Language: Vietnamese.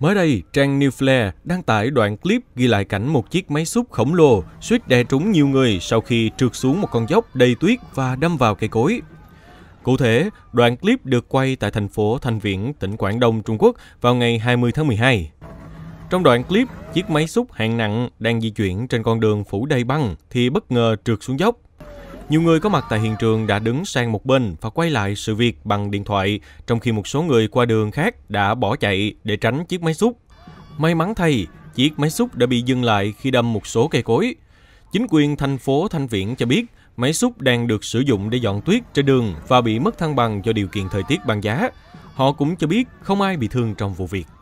Mới đây, trang New Flare đăng tải đoạn clip ghi lại cảnh một chiếc máy xúc khổng lồ suýt đè trúng nhiều người sau khi trượt xuống một con dốc đầy tuyết và đâm vào cây cối. Cụ thể, đoạn clip được quay tại thành phố Thành Viễn, tỉnh Quảng Đông, Trung Quốc vào ngày 20 tháng 12. Trong đoạn clip, chiếc máy xúc hạng nặng đang di chuyển trên con đường phủ đầy băng thì bất ngờ trượt xuống dốc. Nhiều người có mặt tại hiện trường đã đứng sang một bên và quay lại sự việc bằng điện thoại, trong khi một số người qua đường khác đã bỏ chạy để tránh chiếc máy xúc. May mắn thay, chiếc máy xúc đã bị dừng lại khi đâm một số cây cối. Chính quyền thành phố Thanh Viễn cho biết, máy xúc đang được sử dụng để dọn tuyết trên đường và bị mất thăng bằng do điều kiện thời tiết băng giá. Họ cũng cho biết không ai bị thương trong vụ việc.